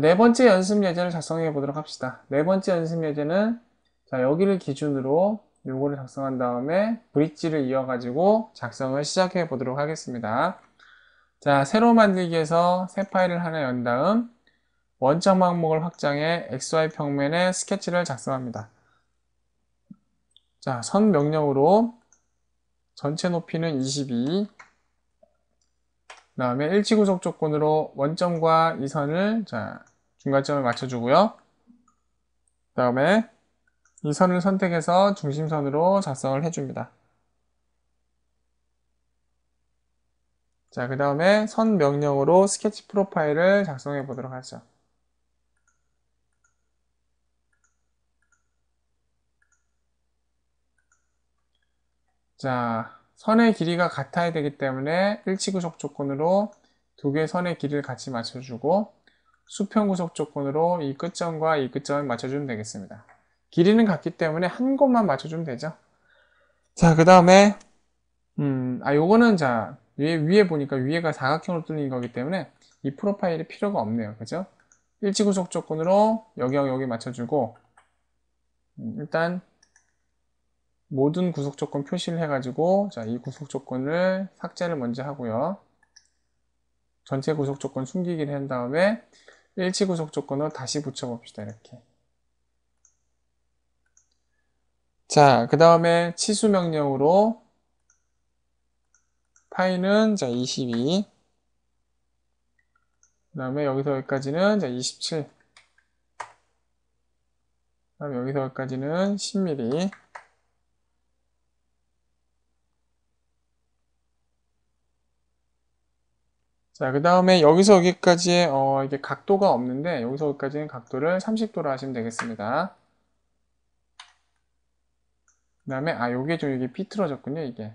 네 번째 연습 예제를 작성해 보도록 합시다. 네 번째 연습 예제는 자, 여기를 기준으로 요거를 작성한 다음에 브릿지를 이어가지고 작성을 시작해 보도록 하겠습니다. 자, 새로 만들기에서 새 파일을 하나 연 다음 원점 항목을 확장해 XY 평면에 스케치를 작성합니다. 자, 선 명령으로 전체 높이는 22, 그 다음에 일치구속 조건으로 원점과 이 선을 자 중간점을 맞춰주고요. 그 다음에 이 선을 선택해서 중심선으로 작성을 해줍니다. 자, 그 다음에 선 명령으로 스케치 프로파일을 작성해 보도록 하죠. 자, 선의 길이가 같아야 되기 때문에 일치구속 조건으로 두 개 선의 길이를 같이 맞춰주고 수평구속 조건으로 이 끝점과 이 끝점을 맞춰주면 되겠습니다. 길이는 같기 때문에 한 곳만 맞춰주면 되죠. 자, 그 다음에 음, 아 요거는 자 위에, 위에 보니까 위에가 사각형으로 뚫린 거기 때문에 이 프로파일이 필요가 없네요. 그죠? 일치구속 조건으로 여기와 여기 맞춰주고 음, 일단 모든 구속 조건 표시를 해가지고 자, 이 구속 조건을 삭제를 먼저 하고요. 전체 구속 조건 숨기기를 한 다음에 일치 구속 조건을 다시 붙여봅시다. 이렇게. 자, 그 다음에 치수 명령으로 파이는 자 22, 그 다음에 여기서 여기까지는 자 27, 그 다음에 여기서 여기까지는 10mm, 자, 그 다음에 여기서 여기까지 어, 이게 각도가 없는데 여기서 여기까지는 각도를 30도로 하시면 되겠습니다. 그 다음에 아, 요게 좀 이게 삐뚤어졌군요, 이게.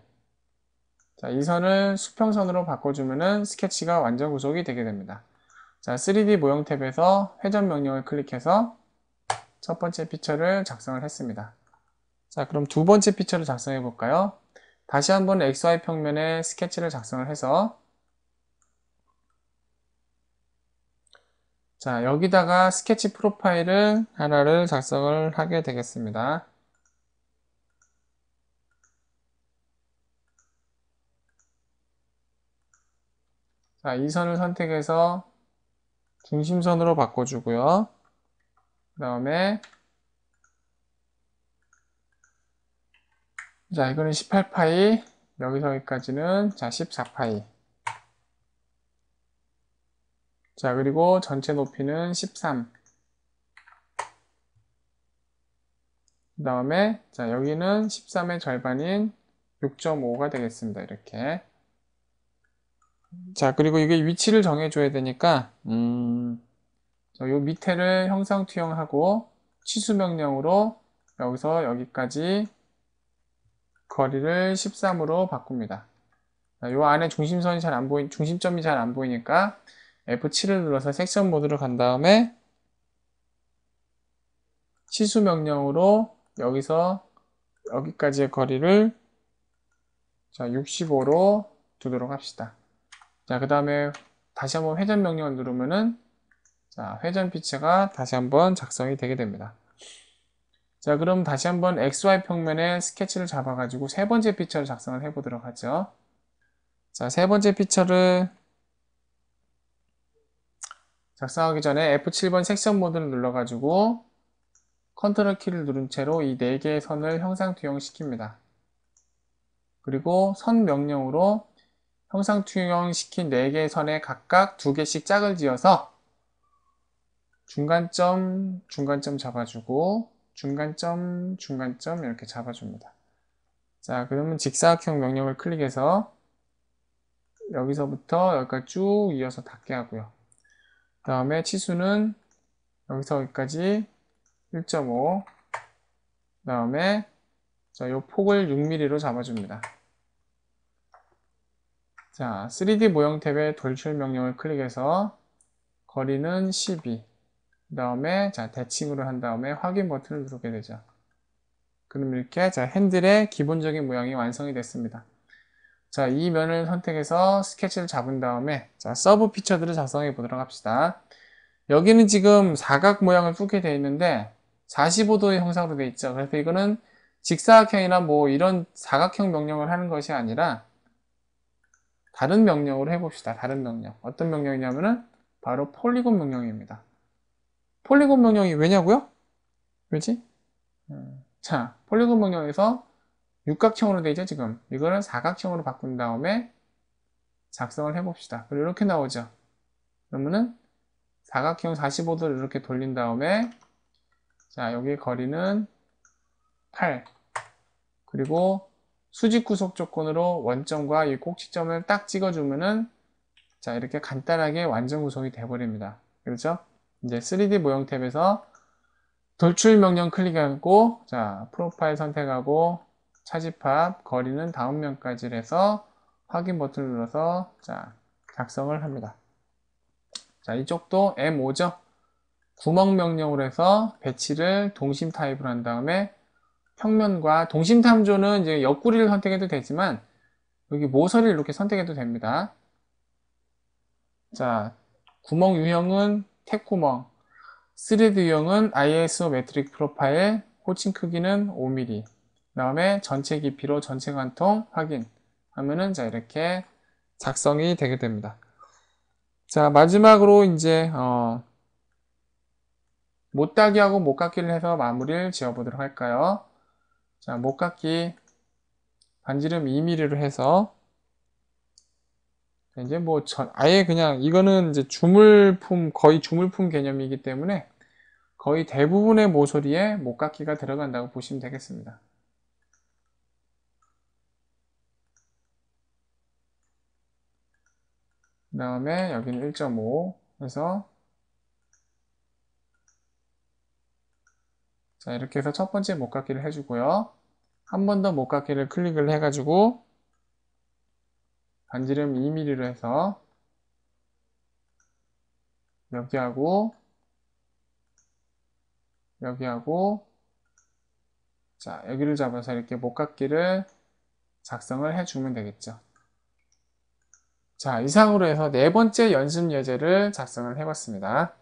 자, 이 선을 수평선으로 바꿔주면은 스케치가 완전 구속이 되게 됩니다. 자, 3D 모형 탭에서 회전 명령을 클릭해서 첫 번째 피처를 작성을 했습니다. 자, 그럼 두 번째 피처를 작성해 볼까요? 다시 한번 XY 평면에 스케치를 작성을 해서 자 여기다가 스케치 프로파일을 하나를 작성을 하게 되겠습니다 자, 이 선을 선택해서 중심선으로 바꿔주고요. 그 다음에 자, 이거는 18파이, 여기서 여기까지는 자, 14파이. 자, 그리고 전체 높이는 13. 그 다음에 자 여기는 13의 절반인 6.5가 되겠습니다. 이렇게 자 그리고 이게 위치를 정해줘야 되니까 음, 자, 요 밑에를 형상 투영하고 치수 명령으로 여기서 여기까지 거리를 13으로 바꿉니다. 자, 요 안에 중심선이 잘 안 보이 중심점이 잘 안 보이니까 F7을 눌러서 섹션 모드로 간 다음에 치수 명령으로 여기서 여기까지의 거리를 자 65로 두도록 합시다. 자그 다음에 다시 한번 회전 명령을 누르면은 자 회전 피처가 다시 한번 작성이 되게 됩니다. 자 그럼 다시 한번 XY 평면에 스케치를 잡아가지고 세 번째 피처를 작성을 해보도록 하죠. 자세 번째 피처를 작성하기 전에 F7번 섹션 모드를 눌러가지고 컨트롤 키를 누른 채로 이 4개의 선을 형상 투영시킵니다. 그리고 선 명령으로 형상 투영시킨 4개의 선에 각각 2개씩 짝을 지어서 중간점, 중간점 잡아주고 중간점, 중간점 이렇게 잡아줍니다. 자, 그러면 직사각형 명령을 클릭해서 여기서부터 여기까지 쭉 이어서 닫게 하고요. 그 다음에 치수는 여기서 여기까지 1.5그 다음에 자, 요 폭을 6mm로 잡아줍니다. 자, 3D 모형 탭의 돌출 명령을 클릭해서 거리는 12, 그 다음에 자 대칭으로 한 다음에 확인 버튼을 누르게 되죠. 그럼 이렇게 자 핸들의 기본적인 모양이 완성이 됐습니다. 자, 이 면을 선택해서 스케치를 잡은 다음에 자, 서브 피처들을 작성해 보도록 합시다. 여기는 지금 사각 모양을 뚫게 되어 있는데 45도의 형상으로 되어 있죠. 그래서 이거는 직사각형이나 뭐 이런 사각형 명령을 하는 것이 아니라 다른 명령으로 해봅시다. 다른 명령. 어떤 명령이냐면은 바로 폴리곤 명령입니다. 폴리곤 명령이 왜냐고요? 왜지? 음, 자, 폴리곤 명령에서 육각형으로 되어 있죠 지금 이거는 사각형으로 바꾼 다음에 작성을 해봅시다 그리고 이렇게 나오죠 그러면은 사각형 45도를 이렇게 돌린 다음에 자 여기 거리는 8 그리고 수직 구속 조건으로 원점과 이 꼭지점을 딱 찍어주면은 자 이렇게 간단하게 완전 구속이 되어버립니다 그렇죠 이제 3D 모형 탭에서 돌출 명령 클릭하고 자 프로파일 선택하고 차집 합 거리는 다음 면까지 해서 확인 버튼을 눌러서 자 작성을 합니다. 자 이쪽도 M5죠. 구멍 명령으로 해서 배치를 동심 타입으로 한 다음에 평면과 동심 탐조는 이제 옆구리를 선택해도 되지만 여기 모서리를 이렇게 선택해도 됩니다. 자 구멍 유형은 탭구멍, 3D 유형은 ISO 매트릭 프로파일, 호칭 크기는 5mm, 그 다음에 전체 깊이로 전체 관통 확인 하면은 자 이렇게 작성이 되게 됩니다. 자 마지막으로 이제 어, 못따기하고 못깎기를 해서 마무리를 지어보도록 할까요? 자 못깎기 반지름 2mm로 해서 이제 뭐 전, 아예 그냥 이거는 이제 주물품 거의 주물품 개념이기 때문에 거의 대부분의 모서리에 못깎이가 들어간다고 보시면 되겠습니다. 다음에 여기는 1.5 해서 자 이렇게 해서 첫 번째 못깎기를 해주고요. 한 번더 못깎기를 클릭을 해가지고 반지름 2mm로 해서 여기하고 여기하고 자 여기를 잡아서 이렇게 못깎기를 작성을 해주면 되겠죠. 자, 이상으로 해서 네 번째 연습 예제를 작성을 해봤습니다.